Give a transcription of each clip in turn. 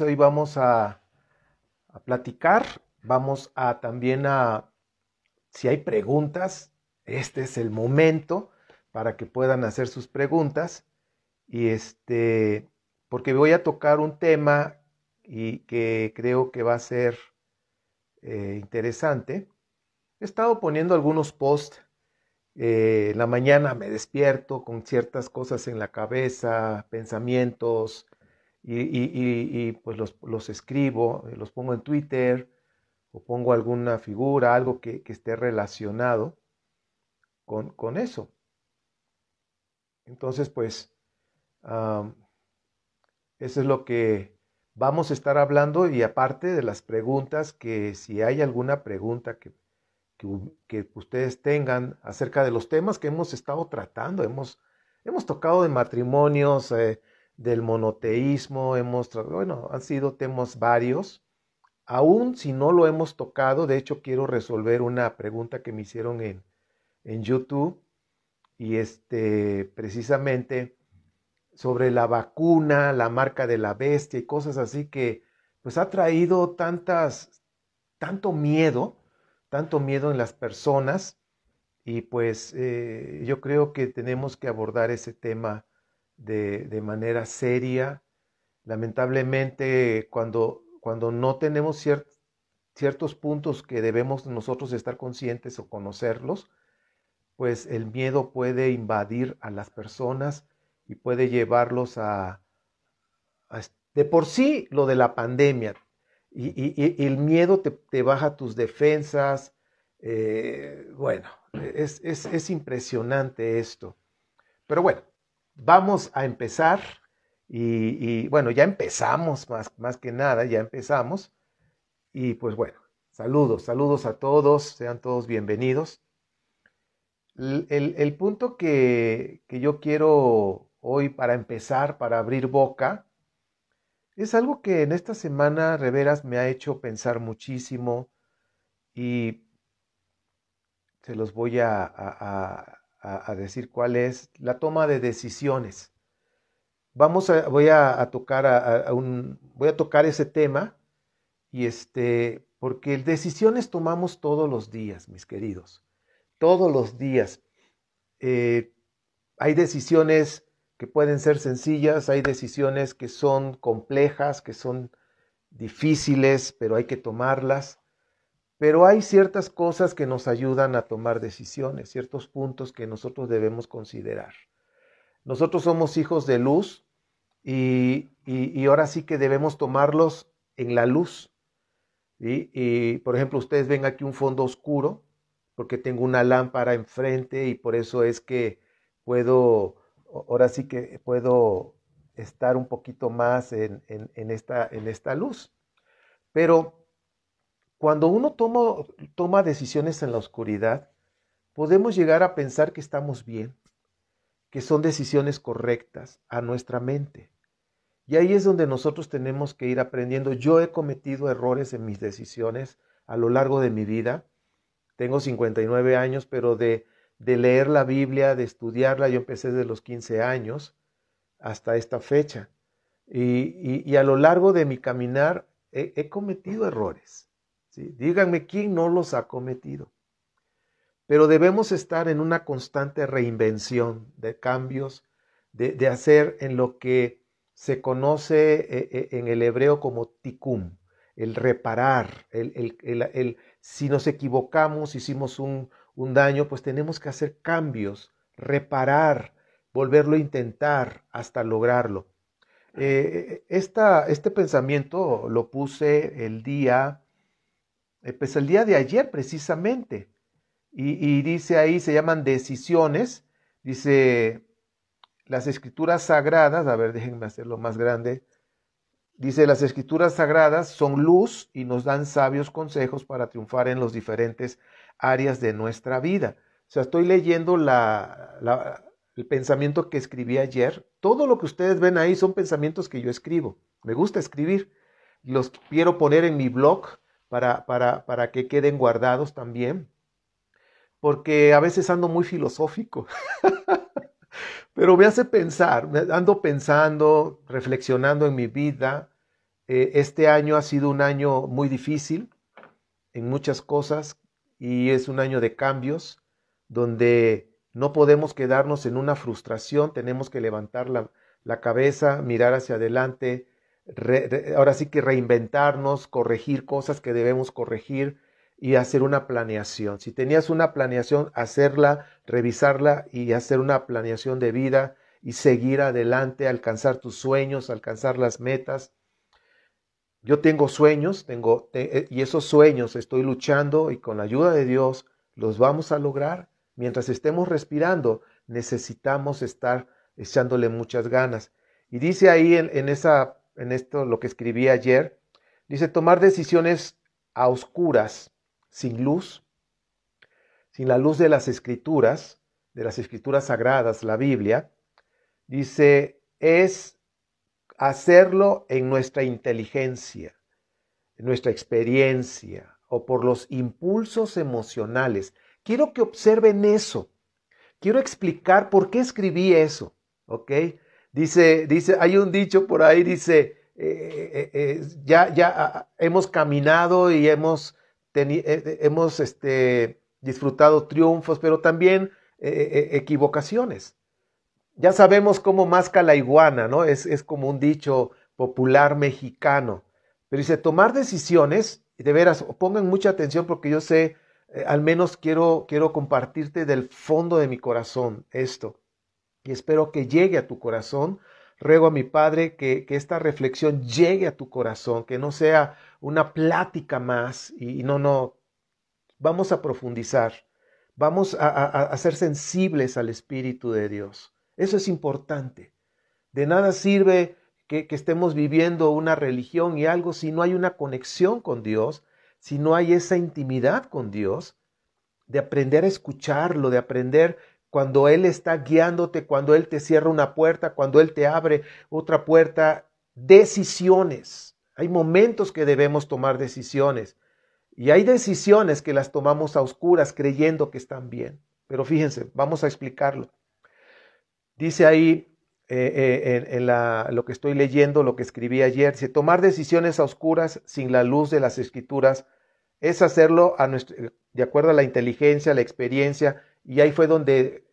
Hoy vamos a, platicar, vamos a también a, si hay preguntas, este es el momento para que puedan hacer sus preguntas. Y este, porque voy a tocar un tema y que creo que va a ser eh, interesante. He estado poniendo algunos posts. Eh, la mañana me despierto con ciertas cosas en la cabeza, pensamientos, y, pues los, escribo, eh, los pongo en Twitter o pongo alguna figura, algo que, esté relacionado con, eso. Entonces, pues, eso es lo que vamos a estar hablando y aparte de las preguntas, que si hay alguna pregunta que, que, ustedes tengan acerca de los temas que hemos estado tratando, hemos, hemos tocado de matrimonios, eh, del monoteísmo, hemos, bueno, han sido temas varios. Aún si no lo hemos tocado, de hecho quiero resolver una pregunta que me hicieron en, en YouTube y este, precisamente sobre la vacuna, la marca de la bestia y cosas así que pues ha traído tantas, tanto miedo, tanto miedo en las personas y pues eh, yo creo que tenemos que abordar ese tema de, manera seria. Lamentablemente, cuando, cuando no tenemos ciertos puntos que debemos nosotros estar conscientes o conocerlos, pues el miedo puede invadir a las personas y puede llevarlos a, de por sí lo de la pandemia. Y, el miedo te, baja tus defensas. Eh, bueno, es impresionante esto. Pero bueno, vamos a empezar y, bueno, ya empezamos más, más que nada, ya empezamos. Y pues bueno, saludos, saludos a todos, sean todos bienvenidos. El, el, punto que, que yo quiero hoy para empezar, para abrir boca, es algo que en esta semana Reveras me ha hecho pensar muchísimo y se los voy a, a a, decir cuál es la toma de decisiones. Vamos a, voy a, tocar a, un, voy a tocar ese tema y este, porque decisiones tomamos todos los días, mis queridos, todos los días. Eh, hay decisiones que pueden ser sencillas, hay decisiones que son complejas, que son difíciles, pero hay que tomarlas. Pero hay ciertas cosas que nos ayudan a tomar decisiones, ciertos puntos que nosotros debemos considerar. Nosotros somos hijos de luz y, ahora sí que debemos tomarlos en la luz. Y, por ejemplo, ustedes ven aquí un fondo oscuro porque tengo una lámpara enfrente y por eso es que puedo, ahora sí que puedo estar un poquito más en, esta, en esta luz. Pero cuando uno toma, toma decisiones en la oscuridad, podemos llegar a pensar que estamos bien, que son decisiones correctas a nuestra mente. Y ahí es donde nosotros tenemos que ir aprendiendo. Yo he cometido errores en mis decisiones a lo largo de mi vida. Tengo 59 años, pero de, de leer la Biblia, de estudiarla, yo empecé desde los 15 años hasta esta fecha. Y, a lo largo de mi caminar he cometido errores. Díganme quién no los ha cometido. Pero debemos estar en una constante reinvención de cambios, de, hacer en lo que se conoce eh, eh, en el hebreo como tikum, el reparar, el, si nos equivocamos, hicimos un, daño, pues tenemos que hacer cambios, reparar, volverlo a intentar hasta lograrlo. Eh, esta, este pensamiento lo puse el día eh, pues el día de ayer precisamente. Y, dice ahí, se llaman decisiones, dice las escrituras sagradas, a ver, déjenme hacerlo más grande, dice las escrituras sagradas son luz y nos dan sabios consejos para triunfar en los diferentes áreas de nuestra vida. O sea, estoy leyendo el pensamiento que escribí ayer. Todo lo que ustedes ven ahí son pensamientos que yo escribo. Me gusta escribir. Los quiero poner en mi blog para, para, para que queden guardados también, porque a veces ando muy filosófico, pero me hace pensar, ando pensando, reflexionando en mi vida. Eh, este año ha sido un año muy difícil en muchas cosas y es un año de cambios donde no podemos quedarnos en una frustración, tenemos que levantar la, la cabeza, mirar hacia adelante, ahora sí que reinventarnos, corregir cosas que debemos corregir y hacer una planeación. Si tenías una planeación, hacerla, revisarla y hacer una planeación de vida y seguir adelante, alcanzar tus sueños, alcanzar las metas. Yo tengo sueños, tengo eh, y esos sueños estoy luchando y con la ayuda de Dios los vamos a lograr. Mientras estemos respirando, necesitamos estar echándole muchas ganas. Y dice ahí en esa en esto lo que escribí ayer. Dice, tomar decisiones a oscuras, sin luz, sin la luz de las escrituras, de las escrituras sagradas, la Biblia. Dice, es hacerlo en nuestra inteligencia, en nuestra experiencia o por los impulsos emocionales. Quiero que observen eso. Quiero explicar por qué escribí eso, ¿ok? Dice, dice, hay un dicho por ahí, dice, eh, eh, eh, ya, ya ah, ah, hemos caminado y hemos, hemos este, disfrutado triunfos, pero también equivocaciones. Ya sabemos cómo masca la iguana, ¿no? Es, como un dicho popular mexicano. Pero dice, tomar decisiones, de veras, pongan mucha atención porque yo sé, al menos quiero, quiero compartirte del fondo de mi corazón esto y espero que llegue a tu corazón. Ruego a mi Padre que, que esta reflexión llegue a tu corazón, que no sea una plática más y, no, no, vamos a profundizar, vamos a, ser sensibles al Espíritu de Dios. Eso es importante. De nada sirve que, que, estemos viviendo una religión y algo si no hay una conexión con Dios, si no hay esa intimidad con Dios, de aprender a escucharlo, de aprender cuando Él está guiándote, cuando Él te cierra una puerta, cuando Él te abre otra puerta, decisiones. Hay momentos que debemos tomar decisiones y hay decisiones que las tomamos a oscuras creyendo que están bien. Pero fíjense, vamos a explicarlo. Dice ahí eh, eh, en, lo que estoy leyendo, lo que escribí ayer, si tomar decisiones a oscuras sin la luz de las escrituras es hacerlo de acuerdo a la inteligencia, la experiencia, y ahí fue donde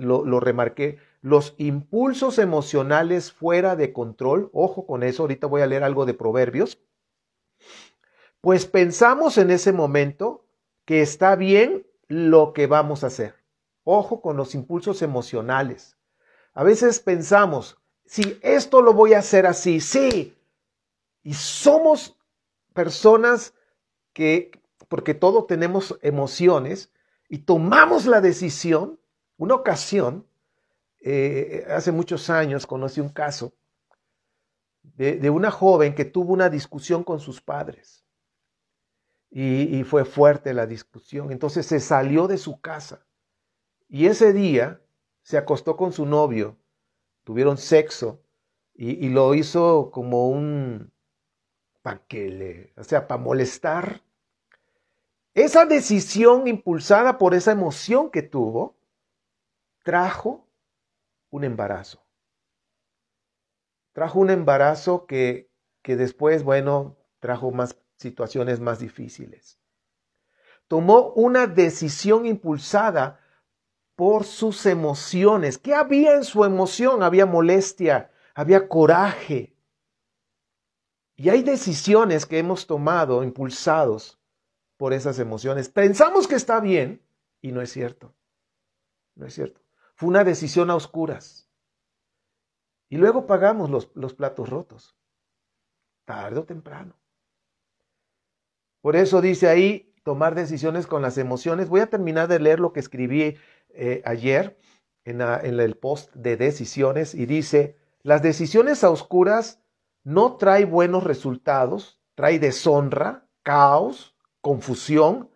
lo, remarqué, los impulsos emocionales fuera de control, ojo con eso, ahorita voy a leer algo de proverbios, pues pensamos en ese momento que está bien lo que vamos a hacer. Ojo con los impulsos emocionales. A veces pensamos, si esto lo voy a hacer así, sí. Y somos personas que, porque todos tenemos emociones, y tomamos la decisión, una ocasión, eh, hace muchos años conocí un caso de, una joven que tuvo una discusión con sus padres y, fue fuerte la discusión, entonces se salió de su casa y ese día se acostó con su novio, tuvieron sexo y, lo hizo como un para que le, o sea, para molestar esa decisión impulsada por esa emoción que tuvo trajo un embarazo. Trajo un embarazo que, que después, bueno, trajo más situaciones más difíciles. Tomó una decisión impulsada por sus emociones. ¿Qué había en su emoción? Había molestia, había coraje. Y hay decisiones que hemos tomado impulsados por esas emociones. Pensamos que está bien y no es cierto. No es cierto. Fue una decisión a oscuras. Y luego pagamos los, platos rotos, tarde o temprano. Por eso dice ahí, tomar decisiones con las emociones. Voy a terminar de leer lo que escribí eh, ayer en, en el post de decisiones y dice, las decisiones a oscuras no trae buenos resultados, trae deshonra, caos, confusión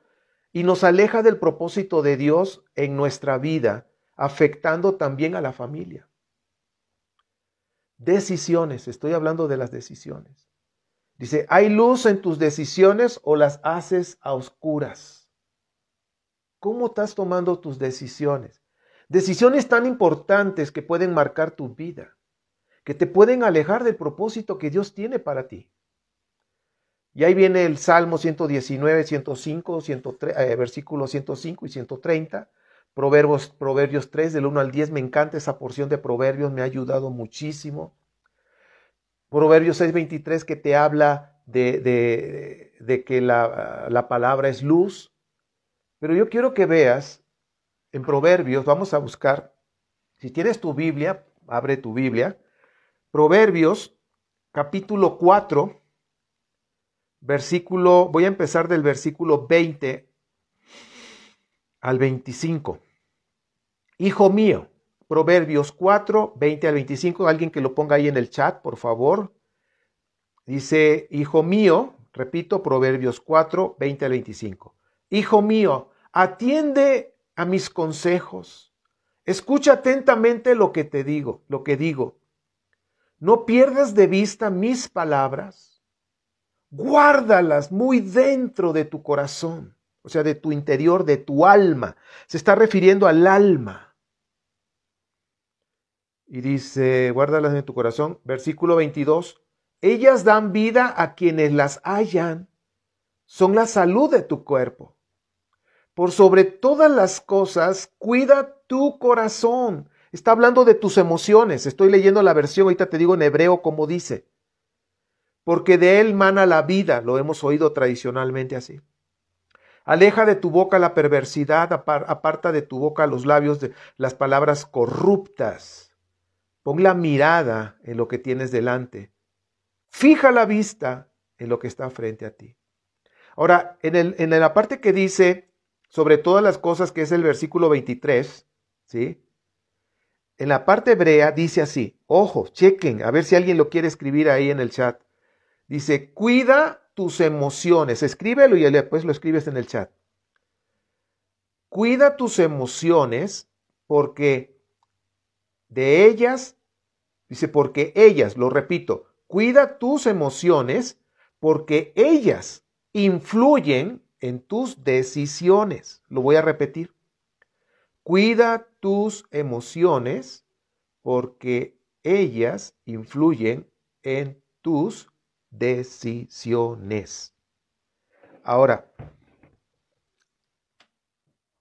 y nos aleja del propósito de Dios en nuestra vida, afectando también a la familia. Decisiones, estoy hablando de las decisiones. Dice, ¿hay luz en tus decisiones o las haces a oscuras? ¿Cómo estás tomando tus decisiones? Decisiones tan importantes que pueden marcar tu vida, que te pueden alejar del propósito que Dios tiene para ti. Y ahí viene el Salmo 119, 105, 103, versículos 105 y 130. Proverbios, Proverbios 3, del 1 al 10. Me encanta esa porción de Proverbios, me ha ayudado muchísimo. Proverbios 6, 23, que te habla de, que la, la palabra es luz. Pero yo quiero que veas en Proverbios, vamos a buscar, si tienes tu Biblia, abre tu Biblia. Proverbios capítulo 4 versículo, voy a empezar del versículo 20 al 25. Hijo mío, Proverbios 4, 20 al 25, alguien que lo ponga ahí en el chat, por favor. Dice, hijo mío, repito, Proverbios 4, 20 al 25. Hijo mío, atiende a mis consejos. Escucha atentamente lo que te digo, lo que digo. No pierdas de vista mis palabras guárdalas muy dentro de tu corazón, o sea, de tu interior, de tu alma. Se está refiriendo al alma. Y dice, guárdalas en tu corazón, versículo 22, ellas dan vida a quienes las hallan, son la salud de tu cuerpo. Por sobre todas las cosas, cuida tu corazón. Está hablando de tus emociones. Estoy leyendo la versión, ahorita te digo en hebreo cómo dice porque de él mana la vida, lo hemos oído tradicionalmente así. Aleja de tu boca la perversidad, aparta de tu boca los labios de las palabras corruptas. Pon la mirada en lo que tienes delante. Fija la vista en lo que está frente a ti. Ahora, en, en la parte que dice sobre todas las cosas, que es el versículo 23, ¿sí? En la parte hebrea dice así, ojo, chequen, a ver si alguien lo quiere escribir ahí en el chat. Dice, cuida tus emociones. Escríbelo y después lo escribes en el chat. Cuida tus emociones porque de ellas, dice, porque ellas, lo repito, cuida tus emociones porque ellas influyen en tus decisiones. Lo voy a repetir. Cuida tus emociones porque ellas influyen en tus decisiones. Ahora,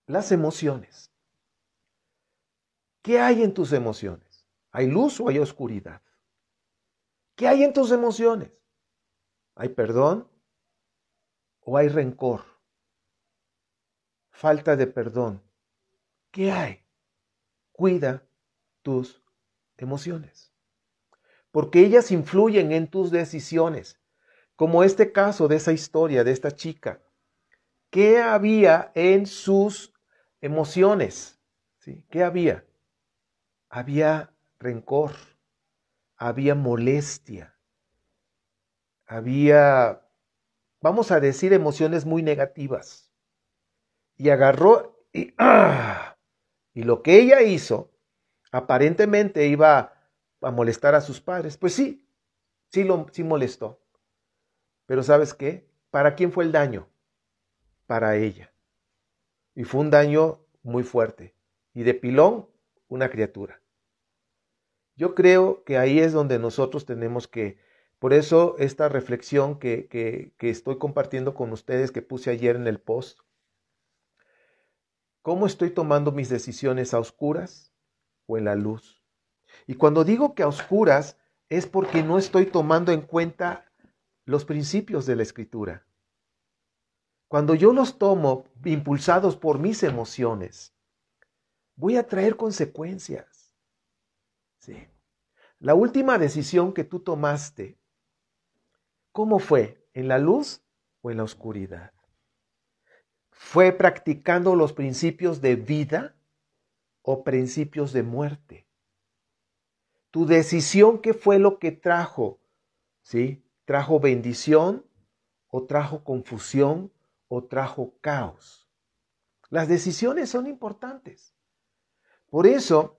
las emociones. ¿Qué hay en tus emociones? ¿Hay luz o hay oscuridad? ¿Qué hay en tus emociones? ¿Hay perdón o hay rencor? Falta de perdón. ¿Qué hay? Cuida tus emociones porque ellas influyen en tus decisiones, como este caso de esa historia, de esta chica. ¿Qué había en sus emociones? ¿Sí? ¿Qué había? Había rencor, había molestia, había, vamos a decir, emociones muy negativas. Y agarró y, y lo que ella hizo aparentemente iba a molestar a sus padres. Pues sí, sí, lo, sí molestó. Pero ¿sabes qué? ¿Para quién fue el daño? Para ella. Y fue un daño muy fuerte. Y de pilón, una criatura. Yo creo que ahí es donde nosotros tenemos que... Por eso esta reflexión que, que estoy compartiendo con ustedes, que puse ayer en el post, ¿cómo estoy tomando mis decisiones a oscuras o en la luz? Y cuando digo que a oscuras es porque no estoy tomando en cuenta los principios de la escritura. Cuando yo los tomo impulsados por mis emociones, voy a traer consecuencias. La última decisión que tú tomaste, ¿cómo fue? ¿En la luz o en la oscuridad? ¿Fue practicando los principios de vida o principios de muerte? Tu decisión, ¿qué fue lo que trajo? ¿Sí? ¿Trajo bendición o trajo confusión o trajo caos? Las decisiones son importantes. Por eso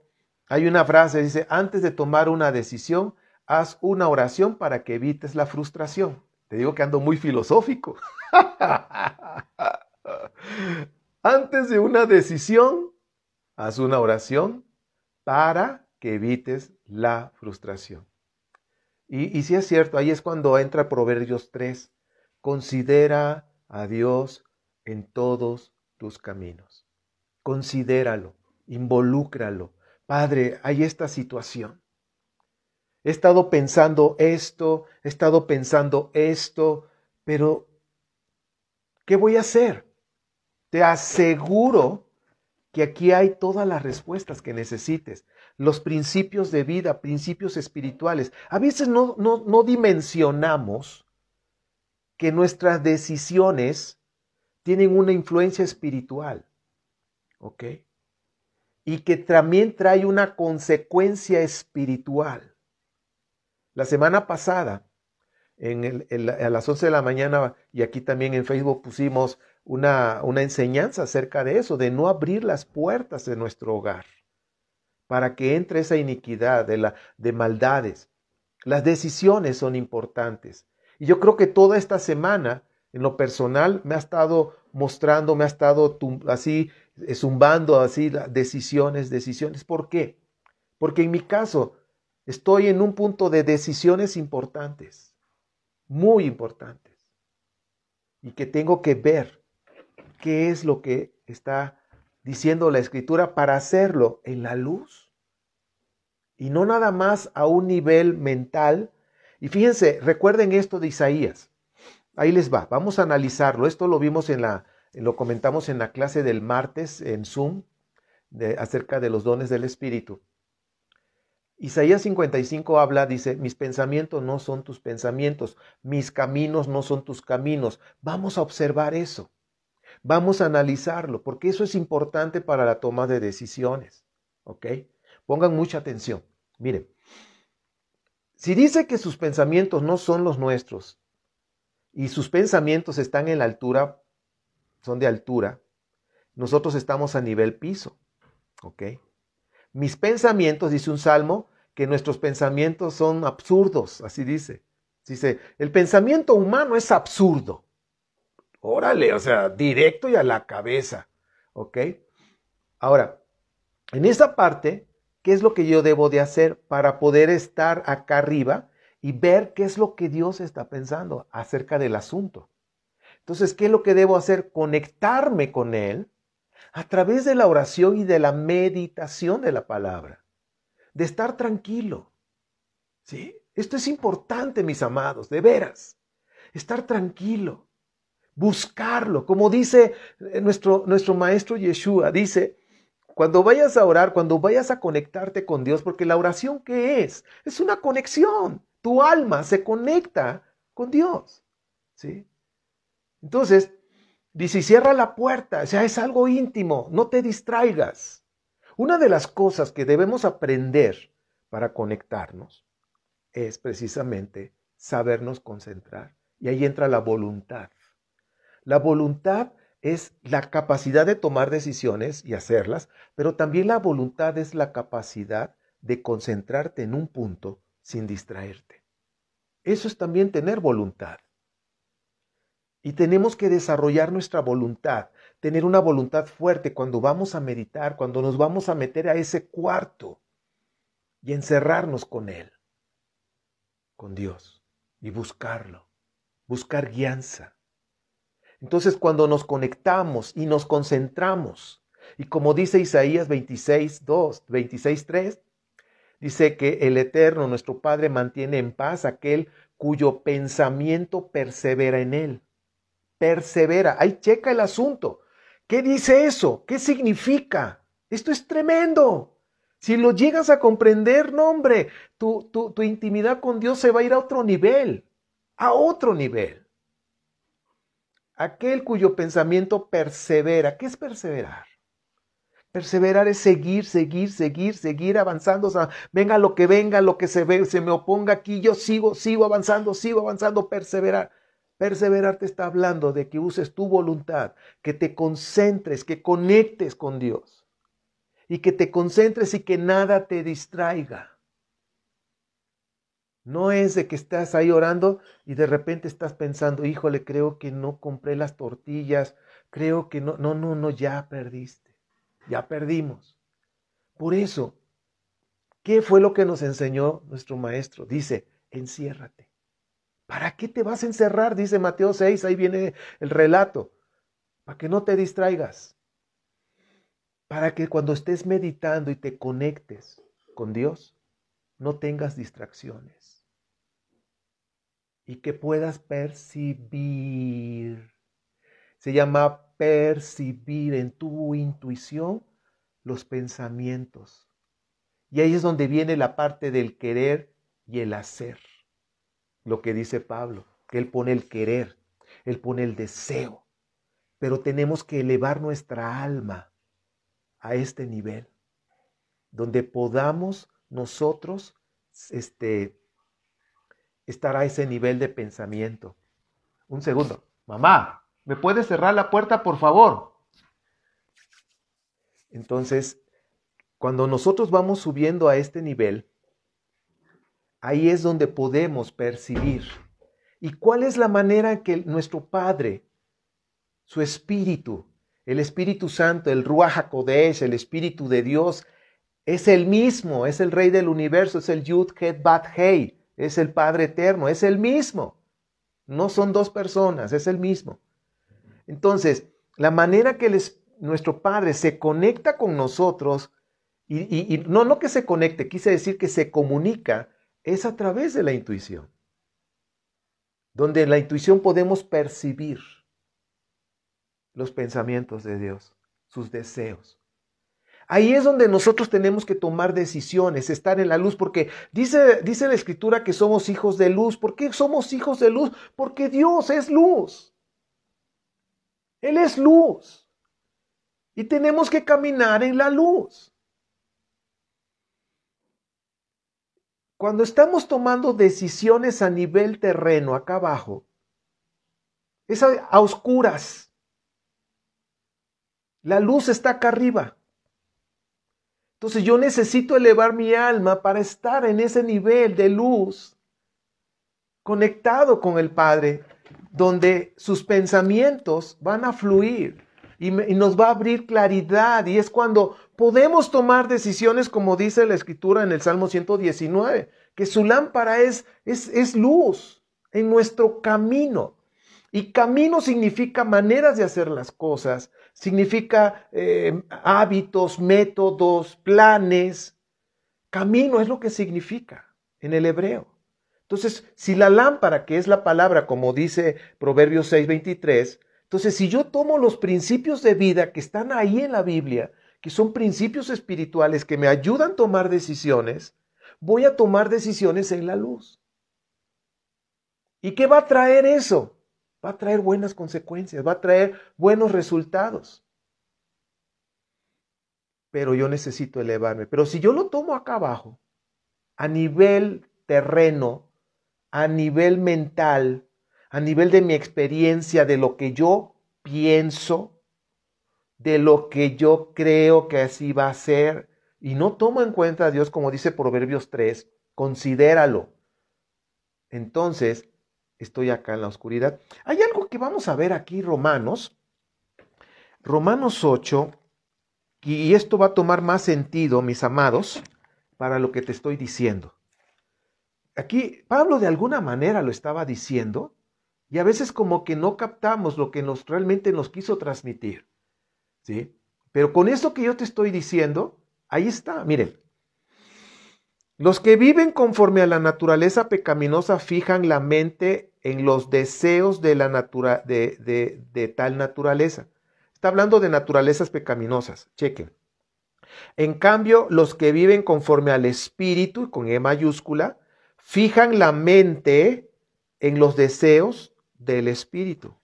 hay una frase, dice, antes de tomar una decisión, haz una oración para que evites la frustración. Te digo que ando muy filosófico. antes de una decisión, haz una oración para que evites la frustración. Y, si es cierto, ahí es cuando entra Proverbios 3. Considera a Dios en todos tus caminos. Considéralo, involúcralo. Padre, hay esta situación. He estado pensando esto, he estado pensando esto, pero ¿qué voy a hacer? Te aseguro que aquí hay todas las respuestas que necesites los principios de vida, principios espirituales. A veces no, dimensionamos que nuestras decisiones tienen una influencia espiritual. ¿Ok? Y que también trae una consecuencia espiritual. La semana pasada, a las 11 de la mañana, y aquí también en Facebook pusimos una, una enseñanza acerca de eso, de no abrir las puertas de nuestro hogar para que entre esa iniquidad de, la, de maldades. Las decisiones son importantes. Y yo creo que toda esta semana, en lo personal, me ha estado mostrando, me ha estado así, eh, zumbando así decisiones, decisiones. ¿Por qué? Porque en mi caso estoy en un punto de decisiones importantes, muy importantes, y que tengo que ver qué es lo que está diciendo la escritura, para hacerlo en la luz. Y no nada más a un nivel mental. Y fíjense, recuerden esto de Isaías. Ahí les va, vamos a analizarlo. Esto lo vimos en la, lo comentamos en la clase del martes en Zoom de, acerca de los dones del Espíritu. Isaías 55 habla, dice, mis pensamientos no son tus pensamientos, mis caminos no son tus caminos. Vamos a observar eso. Vamos a analizarlo, porque eso es importante para la toma de decisiones. ¿Ok? Pongan mucha atención. Miren, si dice que sus pensamientos no son los nuestros y sus pensamientos están en la altura, son de altura, nosotros estamos a nivel piso. ¿Ok? Mis pensamientos, dice un salmo, que nuestros pensamientos son absurdos, así dice. Dice, el pensamiento humano es absurdo. Órale, o sea, directo y a la cabeza. ¿Ok? Ahora, en esta parte, ¿qué es lo que yo debo de hacer para poder estar acá arriba y ver qué es lo que Dios está pensando acerca del asunto? Entonces, ¿qué es lo que debo hacer? Conectarme con Él a través de la oración y de la meditación de la palabra, de estar tranquilo. ¿Sí? Esto es importante, mis amados, de veras. Estar tranquilo buscarlo. Como dice eh, nuestro, nuestro maestro Yeshua, dice, cuando vayas a orar, cuando vayas a conectarte con Dios, porque la oración ¿qué es? Es una conexión. Tu alma se conecta con Dios. ¿sí? Entonces, dice, cierra la puerta, o sea, es algo íntimo, no te distraigas. Una de las cosas que debemos aprender para conectarnos es precisamente sabernos concentrar. Y ahí entra la voluntad. La voluntad es la capacidad de tomar decisiones y hacerlas, pero también la voluntad es la capacidad de concentrarte en un punto sin distraerte. Eso es también tener voluntad. Y tenemos que desarrollar nuestra voluntad, tener una voluntad fuerte cuando vamos a meditar, cuando nos vamos a meter a ese cuarto y encerrarnos con Él, con Dios, y buscarlo, buscar guianza entonces cuando nos conectamos y nos concentramos, y como dice Isaías 26, 2, 26, 3, dice que el Eterno, nuestro Padre, mantiene en paz aquel cuyo pensamiento persevera en él. Persevera. Ahí checa el asunto. ¿Qué dice eso? ¿Qué significa? Esto es tremendo. Si lo llegas a comprender, no hombre, tu, tu, tu intimidad con Dios se va a ir a otro nivel, a otro nivel. Aquel cuyo pensamiento persevera. ¿Qué es perseverar? Perseverar es seguir, seguir, seguir, seguir avanzando. venga lo que venga, lo que se, ve, se me oponga aquí, yo sigo, sigo avanzando, sigo avanzando, perseverar. Perseverar te está hablando de que uses tu voluntad, que te concentres, que conectes con Dios y que te concentres y que nada te distraiga. No es de que estás ahí orando y de repente estás pensando, híjole, creo que no compré las tortillas, creo que no, no, no, no, ya perdiste, ya perdimos. Por eso, ¿qué fue lo que nos enseñó nuestro maestro? Dice, enciérrate. ¿Para qué te vas a encerrar? Dice Mateo 6, ahí viene el relato, para que no te distraigas, para que cuando estés meditando y te conectes con Dios, no tengas distracciones y que puedas percibir. Se llama percibir en tu intuición los pensamientos. Y ahí es donde viene la parte del querer y el hacer. Lo que dice Pablo, que él pone el querer, él pone el deseo, pero tenemos que elevar nuestra alma a este nivel, donde podamos nosotros este, estará ese nivel de pensamiento. Un segundo, mamá, ¿me puedes cerrar la puerta, por favor? Entonces, cuando nosotros vamos subiendo a este nivel, ahí es donde podemos percibir. ¿Y cuál es la manera que nuestro Padre, su Espíritu, el Espíritu Santo, el Ruach HaKodesh, el Espíritu de Dios, es el mismo, es el Rey del Universo, es el Yud Ket Bat Hei, es el Padre eterno, es el mismo. No son dos personas, es el mismo. Entonces, la manera que nuestro Padre se conecta con nosotros, y, no, no que se conecte, quise decir que se comunica, es a través de la intuición. Donde en la intuición podemos percibir los pensamientos de Dios, sus deseos, Ahí es donde nosotros tenemos que tomar decisiones, estar en la luz, porque dice, dice la escritura que somos hijos de luz. ¿Por qué somos hijos de luz? Porque Dios es luz. Él es luz. Y tenemos que caminar en la luz. Cuando estamos tomando decisiones a nivel terreno, acá abajo, es a oscuras. La luz está acá arriba. Entonces yo necesito elevar mi alma para estar en ese nivel de luz, conectado con el Padre, donde sus pensamientos van a fluir y, nos va a abrir claridad. Y es cuando podemos tomar decisiones, como dice la Escritura en el Salmo 119, que su lámpara es, es, es luz en nuestro camino. Y camino significa maneras de hacer las cosas, significa eh, hábitos, métodos, planes. Camino es lo que significa en el hebreo. Entonces, si la lámpara, que es la palabra, como dice Proverbios 23, entonces si yo tomo los principios de vida que están ahí en la Biblia, que son principios espirituales que me ayudan a tomar decisiones, voy a tomar decisiones en la luz. ¿Y qué va a traer eso? va a traer buenas consecuencias, va a traer buenos resultados. Pero yo necesito elevarme. Pero si yo lo tomo acá abajo, a nivel terreno, a nivel mental, a nivel de mi experiencia, de lo que yo pienso, de lo que yo creo que así va a ser, y no tomo en cuenta a Dios como dice Proverbios 3, considéralo. Entonces, estoy acá en la oscuridad. Hay algo que vamos a ver aquí, Romanos, Romanos 8, y esto va a tomar más sentido, mis amados, para lo que te estoy diciendo. Aquí Pablo de alguna manera lo estaba diciendo y a veces como que no captamos lo que nos realmente nos quiso transmitir. ¿Sí? Pero con eso que yo te estoy diciendo, ahí está, miren. Los que viven conforme a la naturaleza pecaminosa fijan la mente en los deseos de, la natura, de, tal naturaleza. Está hablando de naturalezas pecaminosas, chequen. En cambio, los que viven conforme al Espíritu, con E mayúscula, fijan la mente en los deseos del Espíritu.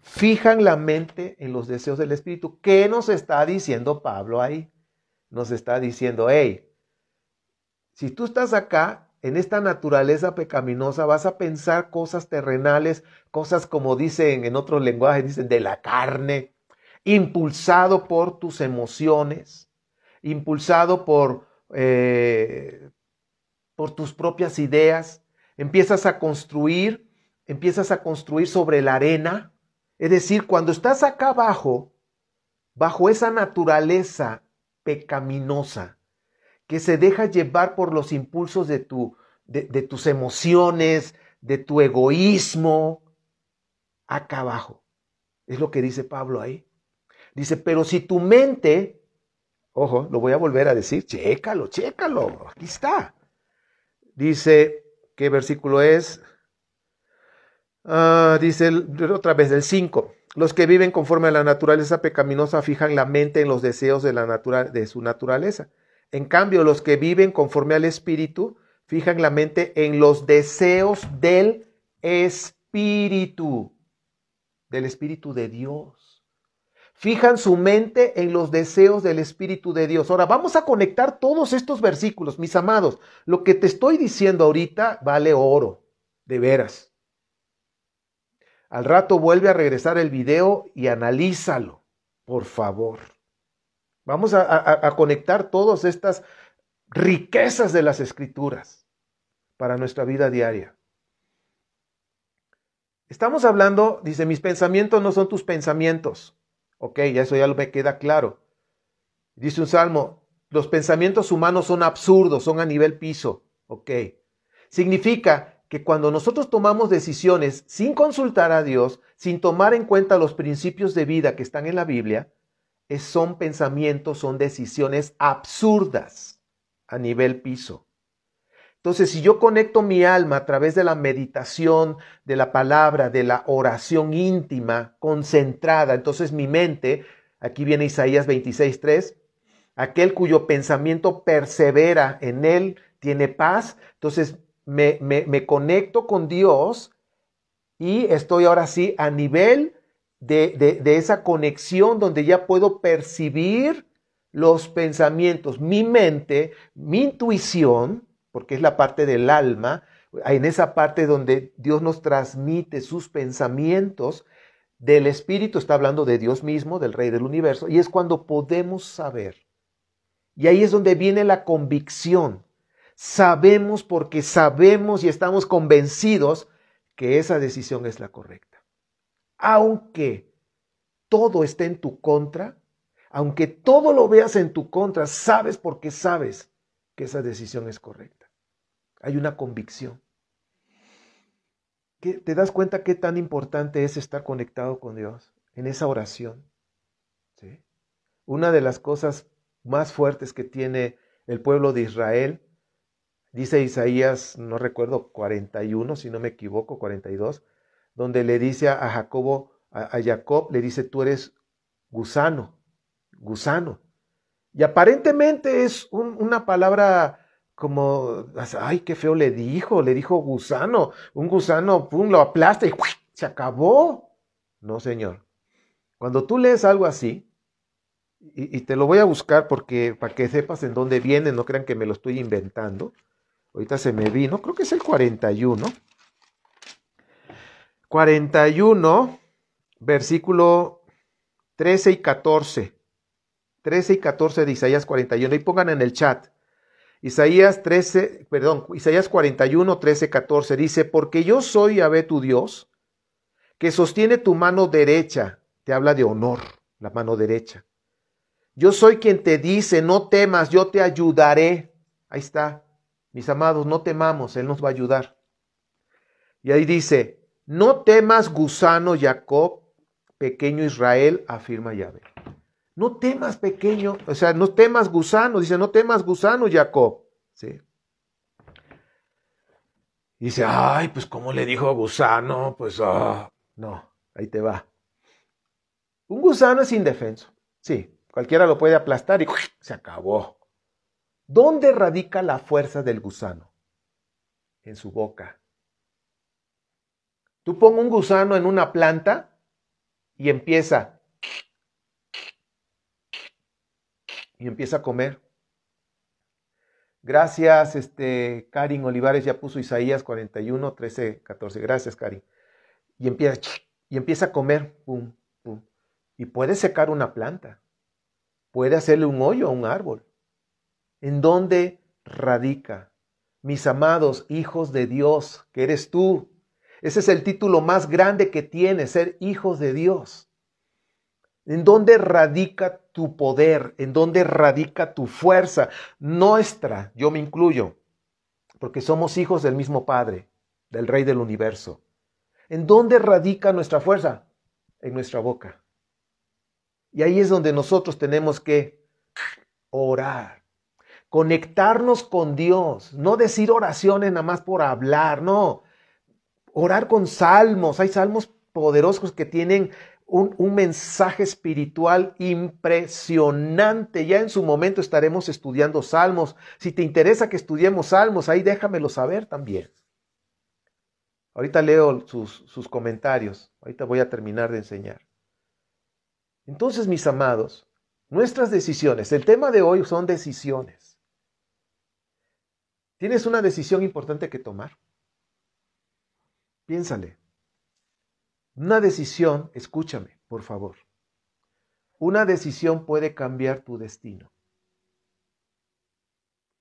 Fijan la mente en los deseos del Espíritu. ¿Qué nos está diciendo Pablo ahí? Nos está diciendo, hey, si tú estás acá, en esta naturaleza pecaminosa vas a pensar cosas terrenales, cosas como dicen en otros lenguajes, dicen de la carne, impulsado por tus emociones, impulsado por, eh, por tus propias ideas. Empiezas a construir, empiezas a construir sobre la arena. Es decir, cuando estás acá abajo, bajo esa naturaleza pecaminosa, que se deja llevar por los impulsos de, tu, de, tus emociones, de tu egoísmo, acá abajo. Es lo que dice Pablo ahí. Dice, pero si tu mente, ojo, lo voy a volver a decir, chécalo, chécalo, aquí está. Dice, ¿qué versículo es? Ah, dice otra vez, del 5. Los que viven conforme a la naturaleza pecaminosa fijan la mente en los deseos de, la natura, de su naturaleza. En cambio, los que viven conforme al Espíritu fijan la mente en los deseos del Espíritu, del Espíritu de Dios. Fijan su mente en los deseos del Espíritu de Dios. Ahora, vamos a conectar todos estos versículos, mis amados. Lo que te estoy diciendo ahorita vale oro, de veras. Al rato vuelve a regresar el video y analízalo, por favor. Vamos a, conectar todas estas riquezas de las escrituras para nuestra vida diaria. Estamos hablando, dice, mis pensamientos no son tus pensamientos. Ok, ya eso ya me queda claro. Dice un salmo, los pensamientos humanos son absurdos, son a nivel piso. Ok. Significa que cuando nosotros tomamos decisiones sin consultar a Dios, sin tomar en cuenta los principios de vida que están en la Biblia, son pensamientos, son decisiones absurdas a nivel piso. Entonces, si yo conecto mi alma a través de la meditación, de la palabra, de la oración íntima, concentrada, entonces mi mente, aquí viene Isaías 26.3, aquel cuyo pensamiento persevera en él, tiene paz, entonces me, me conecto con Dios y estoy ahora sí a nivel de, esa conexión donde ya puedo percibir los pensamientos, mi mente, mi intuición, porque es la parte del alma, en esa parte donde Dios nos transmite sus pensamientos del Espíritu, está hablando de Dios mismo, del Rey del Universo, y es cuando podemos saber. Y ahí es donde viene la convicción. Sabemos porque sabemos y estamos convencidos que esa decisión es la correcta aunque todo esté en tu contra, aunque todo lo veas en tu contra, sabes porque sabes que esa decisión es correcta. Hay una convicción. ¿Te das cuenta qué tan importante es estar conectado con Dios en esa oración? Una de las cosas más fuertes que tiene el pueblo de Israel, dice Isaías, no recuerdo, 41, si no me equivoco, 42, donde le dice a Jacobo, a, Jacob, le dice, tú eres gusano, gusano. Y aparentemente es una palabra como, ay, qué feo le dijo, le dijo gusano, un gusano, pum, lo aplasta y se acabó. No, señor. Cuando tú lees algo así, y, te lo voy a buscar porque para que sepas en dónde viene, no crean que me lo estoy inventando. Ahorita se me vino, creo que es el 41. 41, versículo 13 y 14. 13 y 14 de Isaías 41. Y pongan en el chat. Isaías 13, perdón, Isaías 41, 13, 14 dice, porque yo soy Yahvé tu Dios, que sostiene tu mano derecha, te habla de honor, la mano derecha. Yo soy quien te dice, no temas, yo te ayudaré. Ahí está, mis amados, no temamos, Él nos va a ayudar. Y ahí dice, no temas, gusano Jacob, pequeño Israel, afirma Yahvé. No temas, pequeño, o sea, no temas, gusano, dice, no temas, gusano Jacob. ¿Sí? dice, ay, pues ¿cómo le dijo gusano? Pues, ah, no, ahí te va. Un gusano es indefenso, sí, cualquiera lo puede aplastar y se acabó. ¿Dónde radica la fuerza del gusano? En su boca. Tú pongo un gusano en una planta y empieza. Y empieza a comer. Gracias, este, Karin Olivares ya puso Isaías 41, 13, 14. Gracias, Karin. Y empieza, y empieza a comer. Y puede secar una planta. Puede hacerle un hoyo a un árbol. ¿En dónde radica? Mis amados hijos de Dios, que eres tú, ese es el título más grande que tiene, ser hijos de Dios. ¿En dónde radica tu poder? ¿En dónde radica tu fuerza? Nuestra, yo me incluyo, porque somos hijos del mismo Padre, del Rey del Universo. ¿En dónde radica nuestra fuerza? En nuestra boca. Y ahí es donde nosotros tenemos que orar conectarnos con Dios, no decir oraciones nada más por hablar, no, Orar con salmos. Hay salmos poderosos que tienen un, mensaje espiritual impresionante. Ya en su momento estaremos estudiando salmos. Si te interesa que estudiemos salmos, ahí déjamelo saber también. Ahorita leo sus, sus comentarios. Ahorita voy a terminar de enseñar. Entonces, mis amados, nuestras decisiones, el tema de hoy son decisiones. Tienes una decisión importante que tomar. Piénsale. Una decisión, escúchame, por favor. Una decisión puede cambiar tu destino.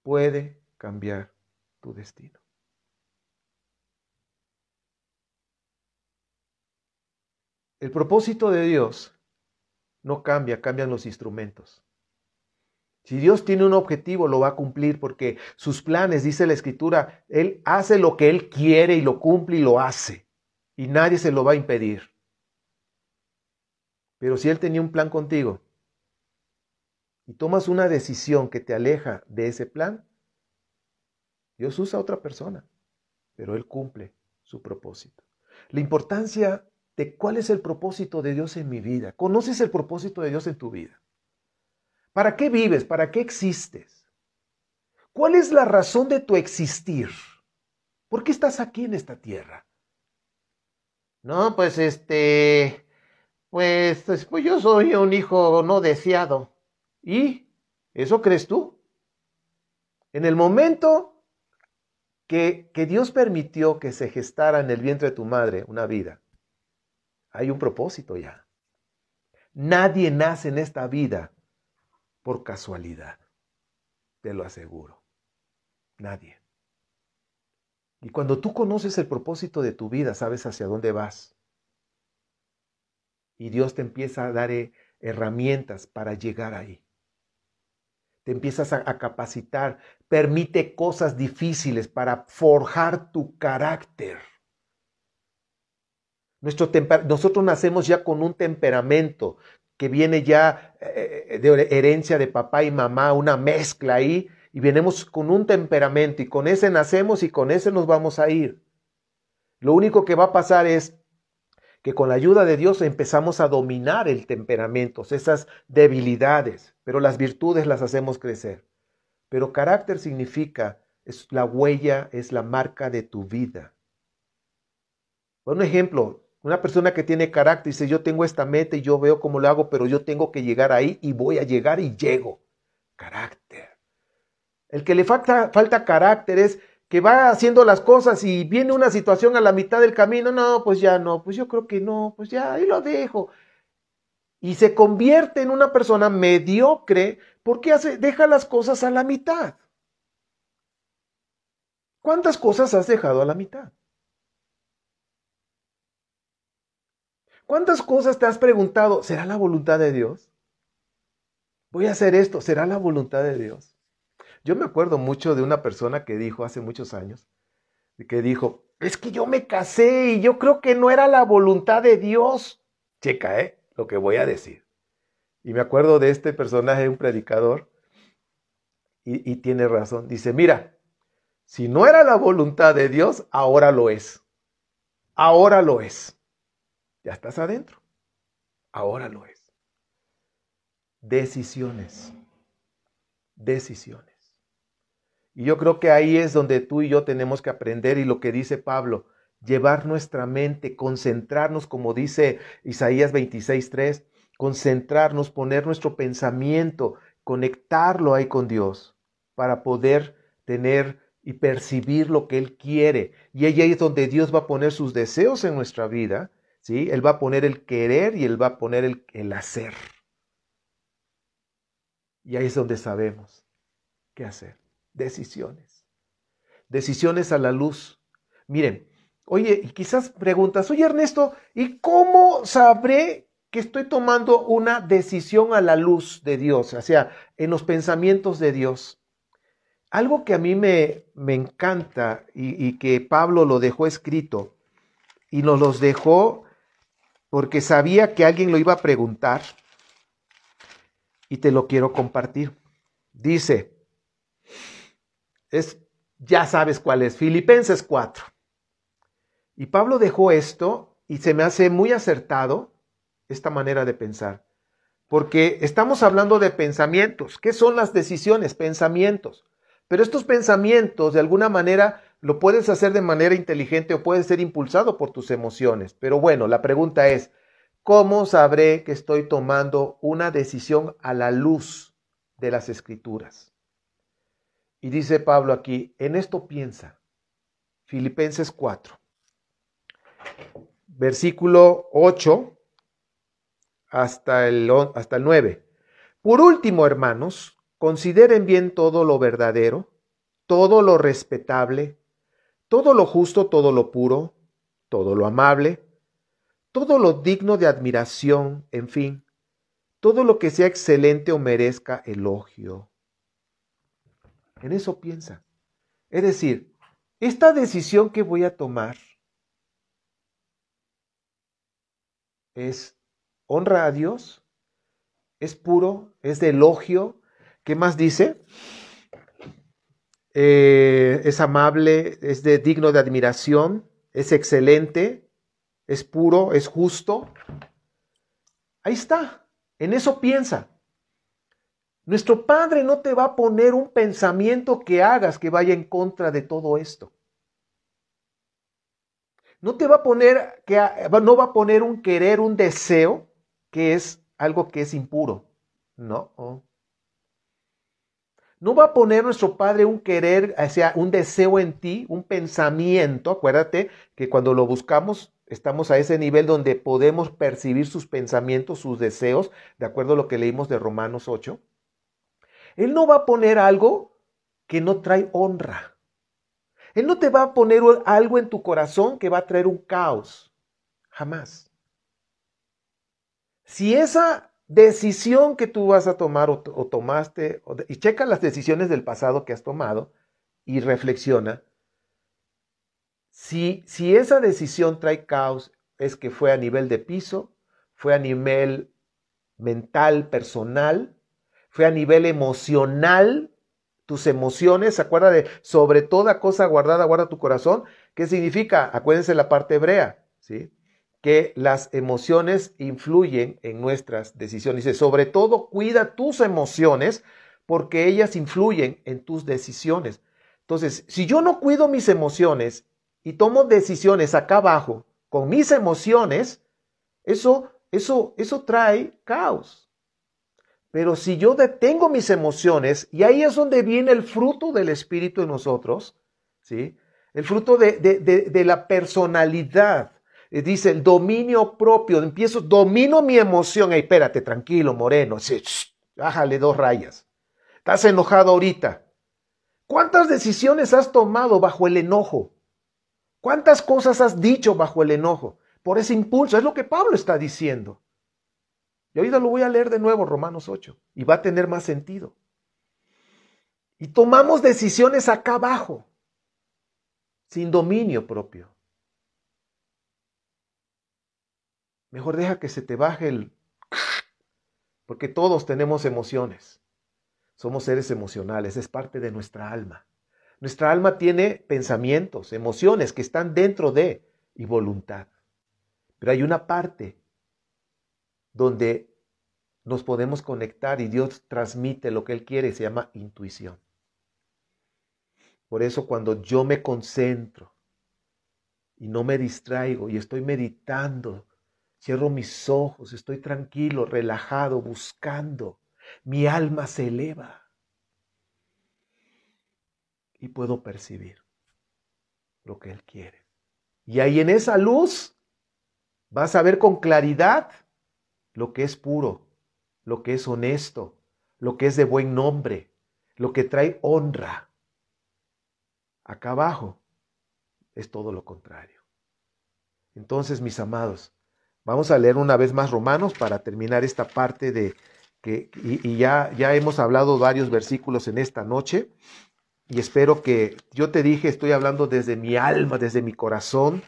Puede cambiar tu destino. El propósito de Dios no cambia, cambian los instrumentos. Si Dios tiene un objetivo, lo va a cumplir porque sus planes, dice la escritura, Él hace lo que Él quiere y lo cumple y lo hace. Y nadie se lo va a impedir. Pero si Él tenía un plan contigo y tomas una decisión que te aleja de ese plan, Dios usa a otra persona, pero Él cumple su propósito. La importancia de cuál es el propósito de Dios en mi vida. ¿Conoces el propósito de Dios en tu vida? ¿Para qué vives? ¿Para qué existes? ¿Cuál es la razón de tu existir? ¿Por qué estás aquí en esta tierra? No, pues este, pues, pues, pues yo soy un hijo no deseado. ¿Y eso crees tú? En el momento que, que Dios permitió que se gestara en el vientre de tu madre una vida, hay un propósito ya. Nadie nace en esta vida por casualidad. Te lo aseguro. Nadie. Y cuando tú conoces el propósito de tu vida, sabes hacia dónde vas. Y Dios te empieza a dar eh, herramientas para llegar ahí. Te empiezas a, capacitar, permite cosas difíciles para forjar tu carácter. Nosotros nacemos ya con un temperamento que viene ya eh, eh, de herencia de papá y mamá, una mezcla ahí, y venimos con un temperamento y con ese nacemos y con ese nos vamos a ir. Lo único que va a pasar es que con la ayuda de Dios empezamos a dominar el temperamento, esas debilidades, pero las virtudes las hacemos crecer. Pero carácter significa, es la huella, es la marca de tu vida. Un ejemplo, una persona que tiene carácter dice, yo tengo esta meta y yo veo cómo lo hago, pero yo tengo que llegar ahí y voy a llegar y llego. Carácter. El que le falta, falta carácter es que va haciendo las cosas y viene una situación a la mitad del camino, no, pues ya no, pues yo creo que no, pues ya, ahí lo dejo. Y se convierte en una persona mediocre porque hace, deja las cosas a la mitad. ¿Cuántas cosas has dejado a la mitad? ¿Cuántas cosas te has preguntado? ¿Será la voluntad de Dios? Voy a hacer esto, ¿será la voluntad de Dios? Yo me acuerdo mucho de una persona que dijo hace muchos años, que dijo, es que yo me casé y yo creo que no era la voluntad de Dios. Checa, ¿eh? Lo que voy a decir. Y me acuerdo de este personaje, un predicador, y, y tiene razón. Dice, mira, si no era la voluntad de Dios, ahora lo es. Ahora lo es. Ya estás adentro. Ahora lo es. Decisiones. Decisiones. Y yo creo que ahí es donde tú y yo tenemos que aprender y lo que dice Pablo, llevar nuestra mente, concentrarnos, como dice Isaías 26.3, concentrarnos, poner nuestro pensamiento, conectarlo ahí con Dios para poder tener y percibir lo que Él quiere. Y ahí es donde Dios va a poner sus deseos en nuestra vida ¿sí? Él va a poner el querer y él va a poner el, hacer. Y ahí es donde sabemos qué hacer. Decisiones. Decisiones a la luz. Miren, oye, y quizás preguntas, oye Ernesto, ¿y cómo sabré que estoy tomando una decisión a la luz de Dios, o sea, en los pensamientos de Dios. Algo que a mí me, encanta y, y, que Pablo lo dejó escrito y nos los dejó porque sabía que alguien lo iba a preguntar y te lo quiero compartir. Dice, es, ya sabes cuál es, Filipenses 4. Y Pablo dejó esto y se me hace muy acertado esta manera de pensar, porque estamos hablando de pensamientos. ¿Qué son las decisiones? Pensamientos. Pero estos pensamientos, de alguna manera, lo puedes hacer de manera inteligente o puedes ser impulsado por tus emociones. Pero bueno, la pregunta es, ¿cómo sabré que estoy tomando una decisión a la luz de las escrituras? Y dice Pablo aquí, en esto piensa. Filipenses 4, versículo 8 hasta el, hasta el 9. Por último, hermanos, consideren bien todo lo verdadero, todo lo respetable, todo lo justo, todo lo puro, todo lo amable, todo lo digno de admiración, en fin, todo lo que sea excelente o merezca elogio. En eso piensa. Es decir, esta decisión que voy a tomar es honra a Dios, es puro, es de elogio. ¿Qué más dice? Eh, es amable, es de, digno de admiración, es excelente, es puro, es justo. Ahí está, en eso piensa. Nuestro Padre no te va a poner un pensamiento que hagas que vaya en contra de todo esto. No te va a poner que no va a poner un querer, un deseo que es algo que es impuro. No. No va a poner nuestro Padre un querer, o sea, un deseo en ti, un pensamiento. Acuérdate que cuando lo buscamos estamos a ese nivel donde podemos percibir sus pensamientos, sus deseos, de acuerdo a lo que leímos de Romanos 8. Él no va a poner algo que no trae honra. Él no te va a poner algo en tu corazón que va a traer un caos. Jamás. Si esa decisión que tú vas a tomar o, tomaste, y checa las decisiones del pasado que has tomado y reflexiona. Si, si esa decisión trae caos, es que fue a nivel de piso, fue a nivel mental, personal, fue a nivel emocional, tus emociones, acuerda de sobre toda cosa guardada, guarda tu corazón, qué significa, acuérdense la parte hebrea, ¿sí? que las emociones influyen en nuestras decisiones. Dice, sobre todo cuida tus emociones porque ellas influyen en tus decisiones. Entonces, si yo no cuido mis emociones y tomo decisiones acá abajo con mis emociones, eso, eso, eso trae caos. Pero si yo detengo mis emociones, y ahí es donde viene el fruto del Espíritu en nosotros, ¿sí? El fruto de, de la personalidad dice el dominio propio. Empiezo, domino mi emoción. ahí espérate, tranquilo, moreno. bájale dos rayas. Estás enojado ahorita. ¿Cuántas decisiones has tomado bajo el enojo? ¿Cuántas cosas has dicho bajo el enojo? Por ese impulso, es lo que Pablo está diciendo. Y ahorita lo voy a leer de nuevo, Romanos 8, y va a tener más sentido. Y tomamos decisiones acá abajo, sin dominio propio. Mejor deja que se te baje el... Porque todos tenemos emociones. Somos seres emocionales, es parte de nuestra alma. Nuestra alma tiene pensamientos, emociones que están dentro de y voluntad. Pero hay una parte donde nos podemos conectar y Dios transmite lo que Él quiere, se llama intuición. Por eso cuando yo me concentro y no me distraigo y estoy meditando Cierro mis ojos, estoy tranquilo, relajado, buscando. Mi alma se eleva y puedo percibir lo que Él quiere. Y ahí en esa luz vas a ver con claridad lo que es puro, lo que es honesto, lo que es de buen nombre, lo que trae honra. Acá abajo es todo lo contrario. Entonces, mis amados, Vamos a leer una vez más Romanos para terminar esta parte de que, y, ya, ya hemos hablado varios versículos en esta noche, y espero que yo te dije, estoy hablando desde mi alma, desde mi corazón.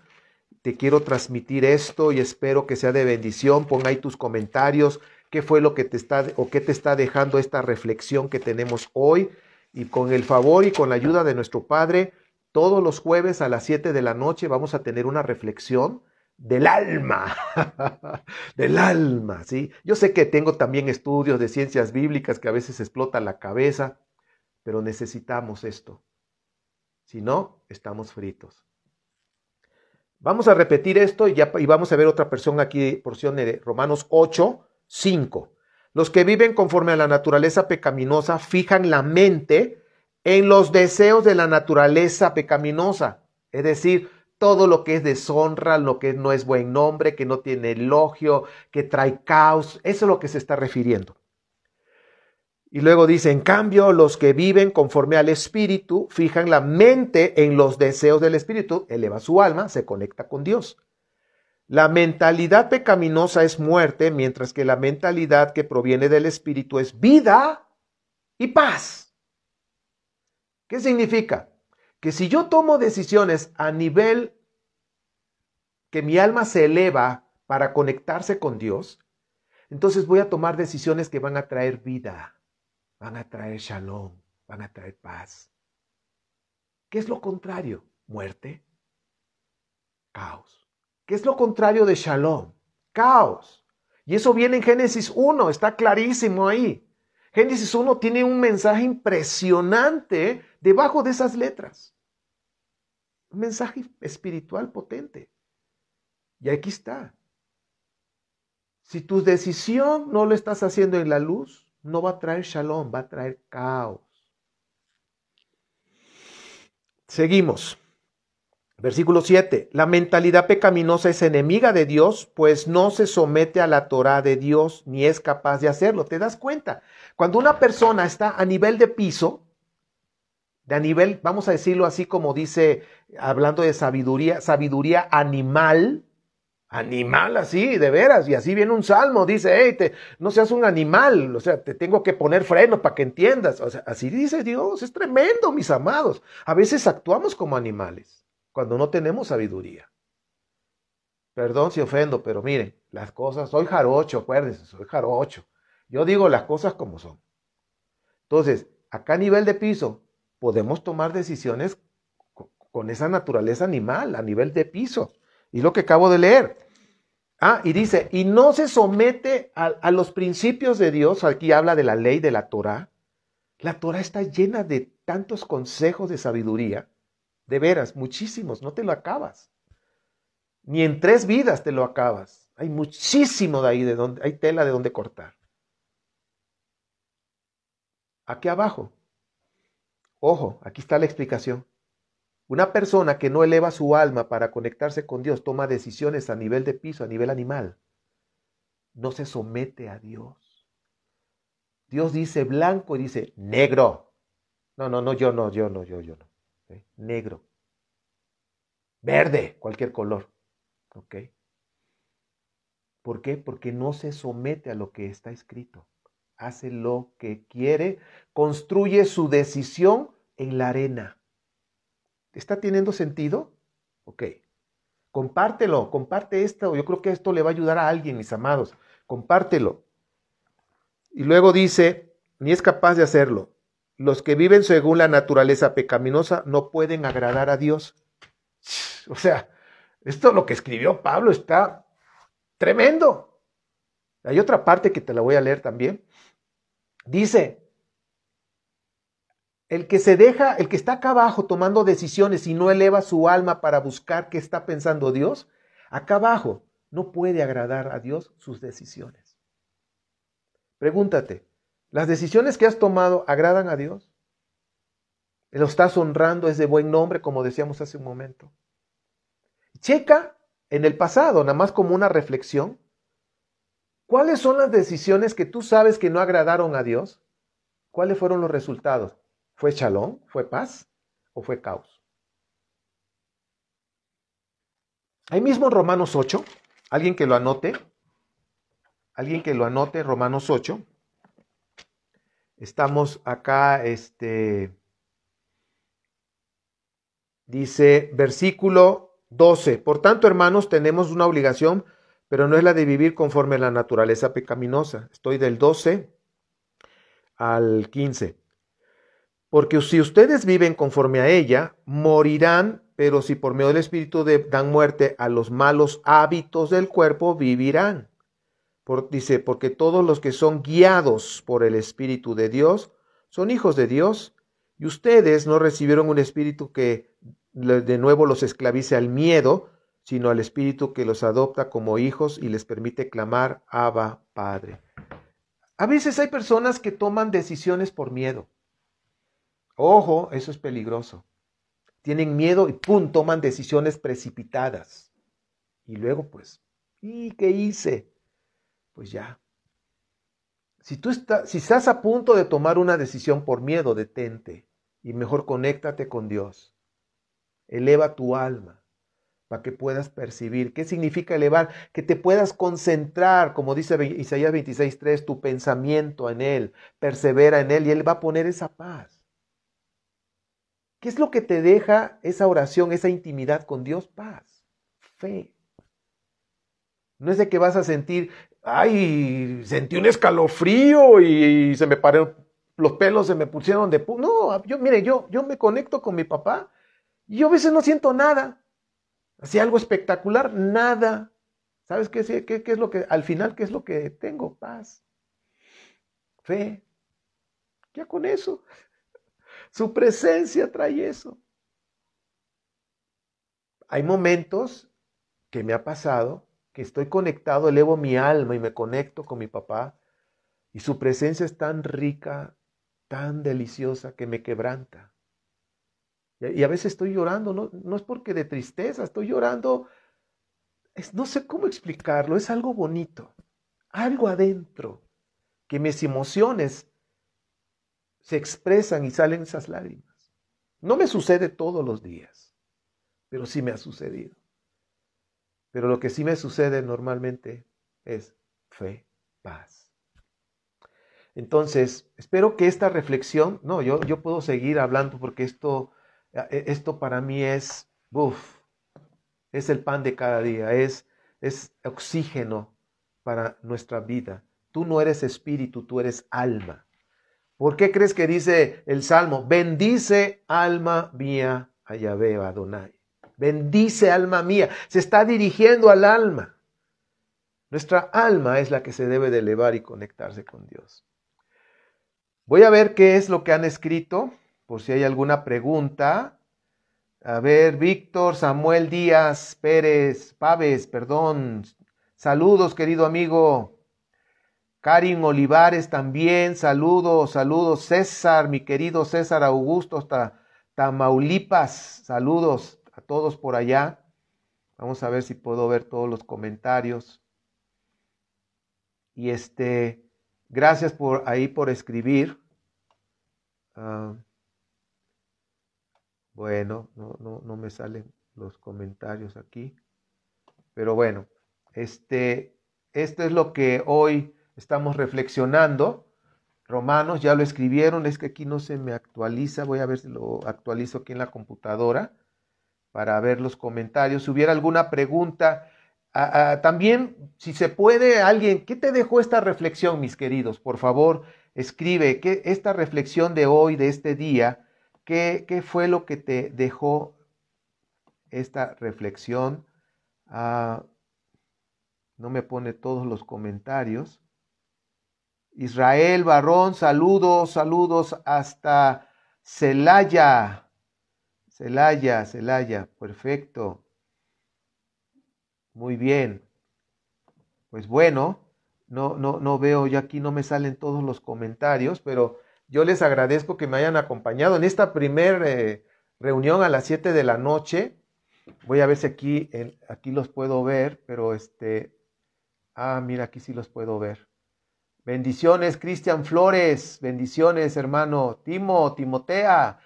Te quiero transmitir esto y espero que sea de bendición. ponga ahí tus comentarios, qué fue lo que te está o qué te está dejando esta reflexión que tenemos hoy. Y con el favor y con la ayuda de nuestro Padre, todos los jueves a las 7 de la noche vamos a tener una reflexión del alma, del alma, ¿sí? Yo sé que tengo también estudios de ciencias bíblicas que a veces explota la cabeza, pero necesitamos esto. Si no, estamos fritos. Vamos a repetir esto y, vamos a ver otra persona aquí, porción de Romanos 8, 5. Los que viven conforme a la naturaleza pecaminosa fijan la mente en los deseos de la naturaleza pecaminosa. Es decir, todo lo que es deshonra, lo que no es buen nombre, que no tiene elogio, que trae caos, eso es lo que se está refiriendo. Y luego dice, en cambio, los que viven conforme al Espíritu fijan la mente en los deseos del Espíritu, eleva su alma, se conecta con Dios. La mentalidad pecaminosa es muerte, mientras que la mentalidad que proviene del Espíritu es vida y paz. ¿Qué significa? que si yo tomo decisiones a nivel que mi alma se eleva para conectarse con Dios, entonces voy a tomar decisiones que van a traer vida, van a traer shalom, van a traer paz. ¿Qué es lo contrario? Muerte, caos. ¿Qué es lo contrario de shalom? Caos. Y eso viene en Génesis 1, está clarísimo ahí. Génesis 1 tiene un mensaje impresionante debajo de esas letras mensaje espiritual potente. Y aquí está. Si tu decisión no lo estás haciendo en la luz, no va a traer shalom, va a traer caos. Seguimos. Versículo 7. La mentalidad pecaminosa es enemiga de Dios, pues no se somete a la Torah de Dios ni es capaz de hacerlo. ¿Te das cuenta? Cuando una persona está a nivel de piso, de a nivel, vamos a decirlo así como dice hablando de sabiduría, sabiduría animal, animal así, de veras, y así viene un salmo, dice, hey, te, no seas un animal, o sea, te tengo que poner freno para que entiendas, o sea, así dice Dios, es tremendo, mis amados, a veces actuamos como animales cuando no tenemos sabiduría. Perdón si ofendo, pero miren, las cosas, soy jarocho, acuérdense, soy jarocho, yo digo las cosas como son. Entonces, acá a nivel de piso, podemos tomar decisiones con esa naturaleza animal a nivel de piso. Y lo que acabo de leer. Ah, y dice, y no se somete a, los principios de Dios. Aquí habla de la ley de la Torah. La Torah está llena de tantos consejos de sabiduría. De veras, muchísimos, no te lo acabas. Ni en tres vidas te lo acabas. Hay muchísimo de ahí, de donde, hay tela de donde cortar. Aquí abajo. Ojo, aquí está la explicación. Una persona que no eleva su alma para conectarse con Dios toma decisiones a nivel de piso, a nivel animal. No se somete a Dios. Dios dice blanco y dice negro. No, no, no, yo no, yo no, yo, yo no. ¿eh? Negro. Verde, cualquier color. ¿Ok? ¿Por qué? Porque no se somete a lo que está escrito. Hace lo que quiere, construye su decisión en la arena. ¿Está teniendo sentido? Ok. Compártelo, comparte esto. Yo creo que esto le va a ayudar a alguien, mis amados. Compártelo. Y luego dice, ni es capaz de hacerlo. Los que viven según la naturaleza pecaminosa no pueden agradar a Dios. O sea, esto lo que escribió Pablo está tremendo. Hay otra parte que te la voy a leer también. Dice, el que se deja, el que está acá abajo tomando decisiones y no eleva su alma para buscar qué está pensando Dios, acá abajo no puede agradar a Dios sus decisiones. Pregúntate, ¿las decisiones que has tomado agradan a Dios? ¿Lo estás honrando? ¿Es de buen nombre, como decíamos hace un momento? Checa en el pasado, nada más como una reflexión. ¿Cuáles son las decisiones que tú sabes que no agradaron a Dios? ¿Cuáles fueron los resultados? ¿Fue shalom? ¿Fue paz? ¿O fue caos? Ahí mismo en Romanos 8, alguien que lo anote, alguien que lo anote, Romanos 8. Estamos acá, este, dice versículo 12. Por tanto, hermanos, tenemos una obligación, pero no es la de vivir conforme a la naturaleza pecaminosa. Estoy del 12 al 15. Porque si ustedes viven conforme a ella, morirán, pero si por medio del Espíritu dan muerte a los malos hábitos del cuerpo, vivirán. dice, porque todos los que son guiados por el Espíritu de Dios son hijos de Dios, y ustedes no recibieron un espíritu que de nuevo los esclavice al miedo, sino al espíritu que los adopta como hijos y les permite clamar Abba Padre. A veces hay personas que toman decisiones por miedo. Ojo, eso es peligroso. Tienen miedo y pum, toman decisiones precipitadas. Y luego, pues, ¿y qué hice? Pues ya. Si tú si estás a punto de tomar una decisión por miedo, detente y mejor conéctate con Dios. Eleva tu alma para que puedas percibir. ¿Qué significa elevar? Que te puedas concentrar, como dice Isaías 26.3, tu pensamiento en Él, persevera en Él y Él va a poner esa paz. ¿Qué es lo que te deja esa oración, esa intimidad con Dios? Paz, fe. No es de que vas a sentir, ay, sentí un escalofrío y se me pararon, los pelos se me pusieron de... Pu no, yo, mire, yo, yo me conecto con mi papá y yo a veces no siento nada. Así algo espectacular, nada. ¿Sabes qué, qué, qué es lo que, al final, qué es lo que tengo? Paz, fe. Ya con eso. Su presencia trae eso. Hay momentos que me ha pasado que estoy conectado, elevo mi alma y me conecto con mi papá y su presencia es tan rica, tan deliciosa que me quebranta. Y a veces estoy llorando, no, no es porque de tristeza, estoy llorando, es, no sé cómo explicarlo, es algo bonito, algo adentro, que mis emociones se expresan y salen esas lágrimas. No me sucede todos los días, pero sí me ha sucedido. Pero lo que sí me sucede normalmente es fe, paz. Entonces, espero que esta reflexión, no, yo, yo puedo seguir hablando porque esto, eh, eh, esto para mí es, uff, es el pan de cada día, es, es oxígeno para nuestra vida. Tú no eres espíritu, tú eres alma. ¿Por qué crees que dice el Salmo? Bendice alma mía a Yahvé Adonai. Bendice alma mía. Se está dirigiendo al alma. Nuestra alma es la que se debe de elevar y conectarse con Dios. Voy a ver qué es lo que han escrito, por si hay alguna pregunta. A ver, Víctor, Samuel Díaz, Pérez, Paves, perdón. Saludos, querido amigo. Karim Olivares también, saludos, saludos. César, mi querido César Augusto, hasta Tamaulipas, saludos a todos por allá. Vamos a ver si puedo ver todos los comentarios. Y este, gracias por ahí por escribir. Ah, bueno, no, no me salen los comentarios aquí. Pero bueno, este, esto es lo que hoy estamos reflexionando. Romanos, ya lo escribieron, es que aquí no se me actualiza, voy a ver si lo actualizo aquí en la computadora para ver los comentarios. Si hubiera alguna pregunta, también, si se puede, alguien, ¿qué te dejó esta reflexión, mis queridos? Por favor, escribe ¿qué, esta reflexión de hoy, de este día, ¿qué, qué fue lo que te dejó esta reflexión? Ah, no me pone todos los comentarios. Israel Barrón, saludos, saludos hasta Celaya. Celaya, Celaya, perfecto. Muy bien. Pues bueno, no, no, no veo, ya aquí no me salen todos los comentarios, pero yo les agradezco que me hayan acompañado en esta primera eh, reunión a las 7 de la noche. Voy a ver si aquí, aquí los puedo ver, pero este, ah, mira, aquí sí los puedo ver. Bendiciones, Cristian Flores. Bendiciones, hermano. Timo, Timotea.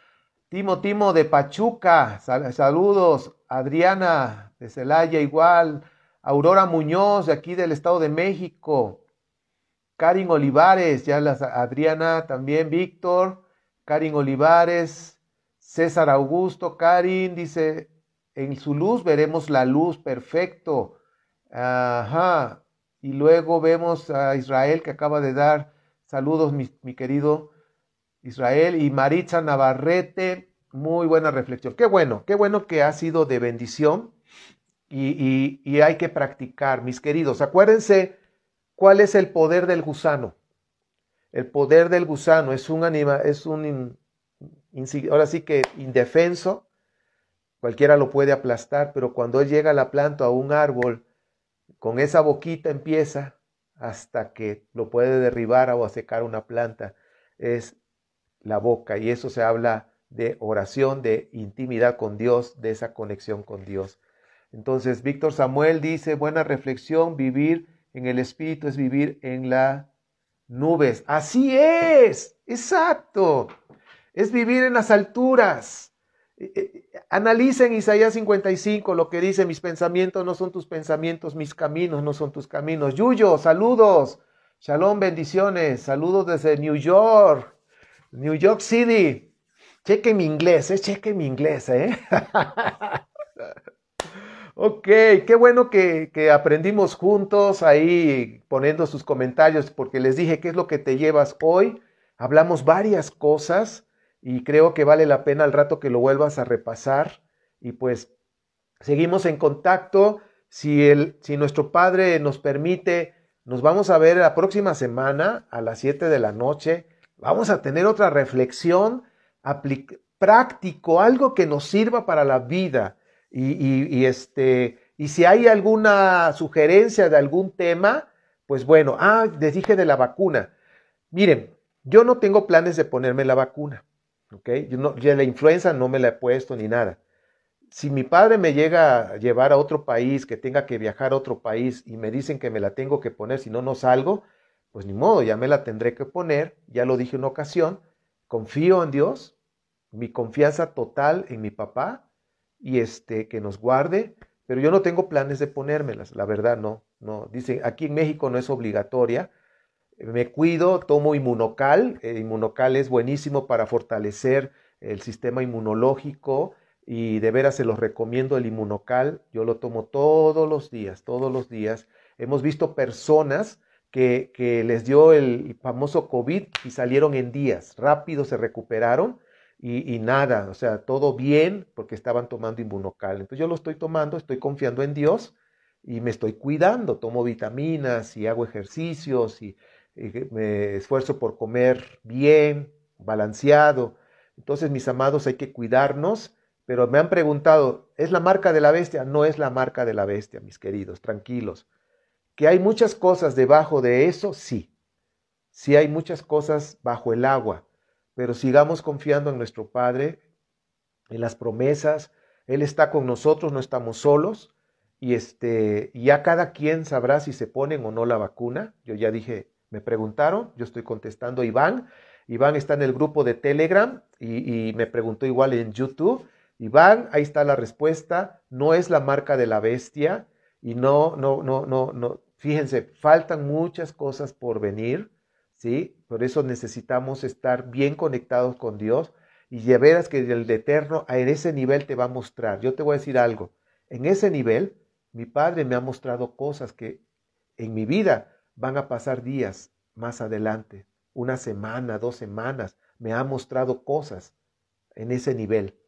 Timo, Timo de Pachuca. saludos. Adriana de Celaya igual. Aurora Muñoz de aquí del Estado de México. Karin Olivares, ya las Adriana también, Víctor, Karin Olivares, César Augusto, Karin dice, en su luz veremos la luz, perfecto. Ajá, y luego vemos a Israel que acaba de dar saludos, mi, querido Israel, y Maritza Navarrete, muy buena reflexión. Qué bueno, qué bueno que ha sido de bendición y, hay que practicar, mis queridos. Acuérdense cuál es el poder del gusano. El poder del gusano es un animal, es un, ahora sí que indefenso, cualquiera lo puede aplastar, pero cuando él llega a la planta a un árbol, con esa boquita empieza hasta que lo puede derribar o secar una planta. Es la boca y eso se habla de oración, de intimidad con Dios, de esa conexión con Dios. Entonces, Víctor Samuel dice, buena reflexión, vivir en el Espíritu es vivir en las nubes. Así es, exacto. Es vivir en las alturas. Eh, eh, analicen Isaías 55 lo que dice, mis pensamientos no son tus pensamientos, mis caminos no son tus caminos. Yuyo, saludos. Shalom, bendiciones. Saludos desde New York, New York City. cheque mi inglés, eh, chequen mi inglés, eh. ok, qué bueno que, que aprendimos juntos ahí poniendo sus comentarios, porque les dije qué es lo que te llevas hoy. Hablamos varias cosas y creo que vale la pena al rato que lo vuelvas a repasar y pues seguimos en contacto. Si, si nuestro Padre nos permite, nos vamos a ver la próxima semana a las 7 de la noche. Vamos a tener otra reflexión práctico, algo que nos sirva para la vida. Y, este, y si hay alguna sugerencia de algún tema, pues bueno, ah, les dije de la vacuna. Miren, yo no tengo planes de ponerme la vacuna. Yo no, la influenza no me la he puesto ni nada. Si mi padre me llega a llevar a otro país, que tenga que viajar a otro país y me dicen que me la tengo que poner, si no, no salgo, pues ni modo, ya me la tendré que poner, ya lo dije una ocasión, confío en Dios, mi confianza total en mi papá y este que nos guarde, pero yo no tengo planes de ponérmelas, la verdad no, no. Dicen, aquí en México no es obligatoria, me cuido, tomo inmunocal. inmunocal es buenísimo para fortalecer el sistema inmunológico y de veras se los recomiendo el inmunocal. Yo lo tomo todos los días, todos los días. Hemos visto personas que, que les dio el famoso COVID y salieron en días, rápido se recuperaron. Y, y, nada, o sea, todo bien porque estaban tomando inmunocal. Entonces yo lo estoy tomando, estoy confiando en Dios y me estoy cuidando, tomo vitaminas y hago ejercicios y, me esfuerzo por comer bien, balanceado. Entonces, mis amados, hay que cuidarnos, pero me han preguntado, ¿es la marca de la bestia? No es la marca de la bestia, mis queridos, tranquilos. ¿Que hay muchas cosas debajo de eso? Sí. Sí hay muchas cosas bajo el agua, pero sigamos confiando en nuestro Padre, en las promesas. Él está con nosotros, no estamos solos. Y este, ya cada quien sabrá si se ponen o no la vacuna. Yo ya dije me preguntaron, yo estoy contestando a Iván. Iván está en el grupo de Telegram y, me preguntó igual en YouTube. Iván, ahí está la respuesta. No es la marca de la bestia y no, no, no, no, no. Fíjense, faltan muchas cosas por venir, ¿sí? Por eso necesitamos estar bien conectados con Dios y ya verás que el Eterno a ese nivel te va a mostrar. Yo te voy a decir algo. En ese nivel, mi Padre me ha mostrado cosas que en mi vida Van a pasar días más adelante, una semana, dos semanas. Me ha mostrado cosas en ese nivel.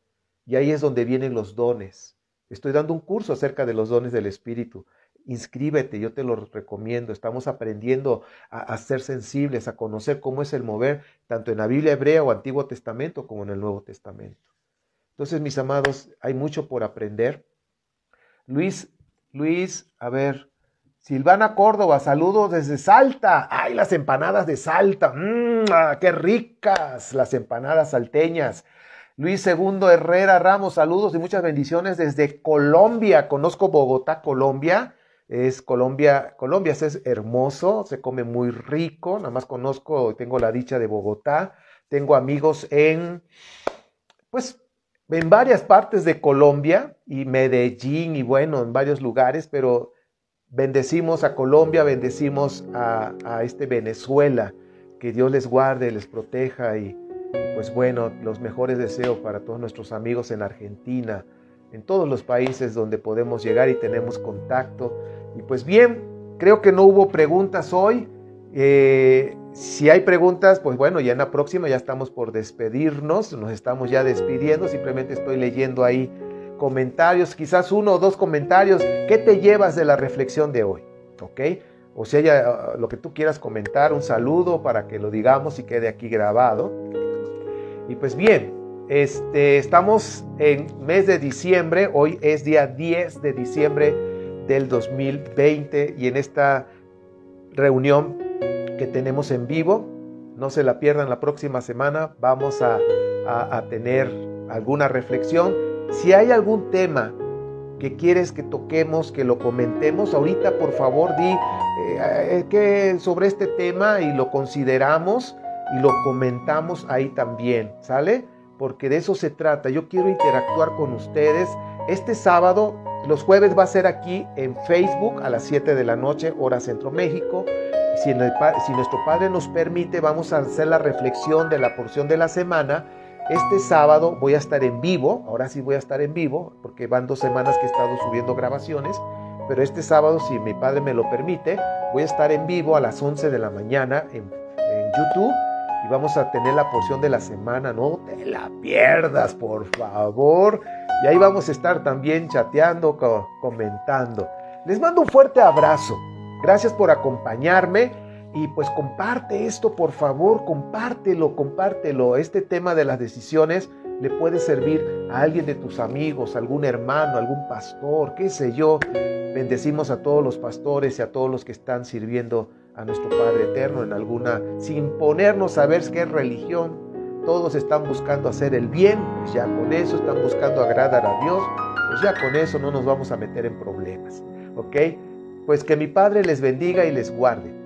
Y ahí es donde vienen los dones. Estoy dando un curso acerca de los dones del Espíritu. Inscríbete, yo te lo recomiendo. Estamos aprendiendo a, ser sensibles, a conocer cómo es el mover, tanto en la Biblia hebrea o Antiguo Testamento como en el Nuevo Testamento. Entonces, mis amados, hay mucho por aprender. Luis, Luis, a ver, Silvana Córdoba, saludos desde Salta. ¡Ay, las empanadas de Salta! ¡Mmm, ¡Qué ricas las empanadas salteñas! Luis Segundo Herrera Ramos, saludos y muchas bendiciones desde Colombia. Conozco Bogotá, Colombia. Es Colombia, Colombia es hermoso, se come muy rico. Nada más conozco, y tengo la dicha de Bogotá. Tengo amigos en, pues, en varias partes de Colombia y Medellín y bueno, en varios lugares, pero Bendecimos a Colombia, bendecimos a, este Venezuela. Que Dios les guarde, les proteja y pues bueno, los mejores deseos para todos nuestros amigos en Argentina, en todos los países donde podemos llegar y tenemos contacto. Y pues bien, creo que no hubo preguntas hoy. Eh, si hay preguntas, pues bueno, ya en la próxima ya estamos por despedirnos, nos estamos ya despidiendo, simplemente estoy leyendo ahí comentarios, quizás uno o dos comentarios. ¿Qué te llevas de la reflexión de hoy? ¿Ok? O si hay ah, lo que tú quieras comentar, un saludo para que lo digamos y quede aquí grabado. Y pues bien, este, estamos en mes de diciembre, hoy es día 10 de diciembre del 2020 y en esta reunión que tenemos en vivo, no se la pierdan la próxima semana, vamos a, a tener alguna reflexión si hay algún tema que quieres que toquemos, que lo comentemos, ahorita por favor di eh, eh, que sobre este tema y lo consideramos y lo comentamos ahí también, ¿sale? Porque de eso se trata. Yo quiero interactuar con ustedes. Este sábado, los jueves va a ser aquí en Facebook a las 7 de la noche, hora Centro México. si nuestro Padre nos permite, vamos a hacer la reflexión de la porción de la semana este sábado voy a estar en vivo, ahora sí voy a estar en vivo, porque van dos semanas que he estado subiendo grabaciones, pero este sábado, si mi padre me lo permite, voy a estar en vivo a las 11 de la mañana en, YouTube y vamos a tener la porción de la semana, no te la pierdas, por favor. Y ahí vamos a estar también chateando, comentando. Les mando un fuerte abrazo. Gracias por acompañarme y pues comparte esto, por favor, compártelo, compártelo. Este tema de las decisiones le puede servir a alguien de tus amigos, algún hermano, algún pastor, qué sé yo. Bendecimos a todos los pastores y a todos los que están sirviendo a nuestro Padre Eterno en alguna, sin ponernos a ver qué religión. Todos están buscando hacer el bien, pues ya con eso están buscando agradar a Dios, pues ya con eso no nos vamos a meter en problemas. ¿Ok? Pues que mi Padre les bendiga y les guarde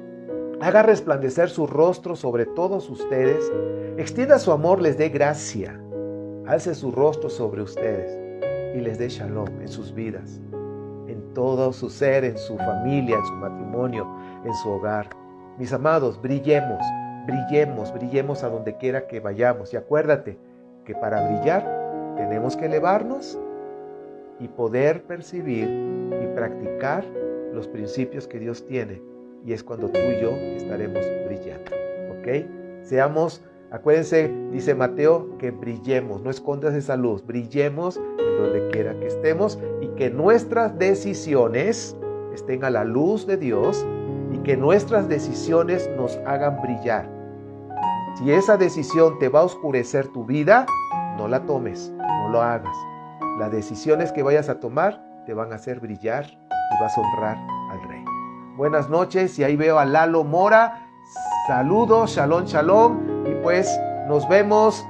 haga resplandecer su rostro sobre todos ustedes, extienda su amor, les dé gracia, alce su rostro sobre ustedes y les dé shalom en sus vidas, en todo su ser, en su familia, en su matrimonio, en su hogar. Mis amados, brillemos, brillemos, brillemos a donde quiera que vayamos. Y acuérdate que para brillar tenemos que elevarnos y poder percibir y practicar los principios que Dios tiene y es cuando tú y yo estaremos brillando. ¿Ok? Seamos, acuérdense, dice Mateo, que brillemos, no escondas esa luz, brillemos en donde quiera que estemos y que nuestras decisiones estén a la luz de Dios y que nuestras decisiones nos hagan brillar. Si esa decisión te va a oscurecer tu vida, no la tomes, no lo hagas. Las decisiones que vayas a tomar te van a hacer brillar y vas a honrar Buenas noches y ahí veo a Lalo Mora. Saludos, shalom, shalom. Y pues nos vemos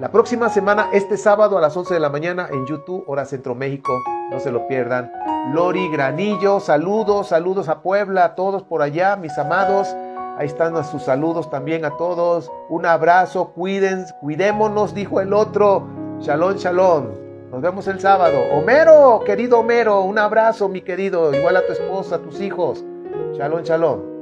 la próxima semana, este sábado a las 11 de la mañana en YouTube, Hora Centro México. No se lo pierdan. Lori Granillo, saludos, saludos a Puebla, a todos por allá, mis amados. Ahí están sus saludos también a todos. Un abrazo, cuídense, cuidémonos, dijo el otro. Shalom, shalom. Nos vemos el sábado. Homero, querido Homero, un abrazo, mi querido. Igual a tu esposa, a tus hijos. Shalom, shalom.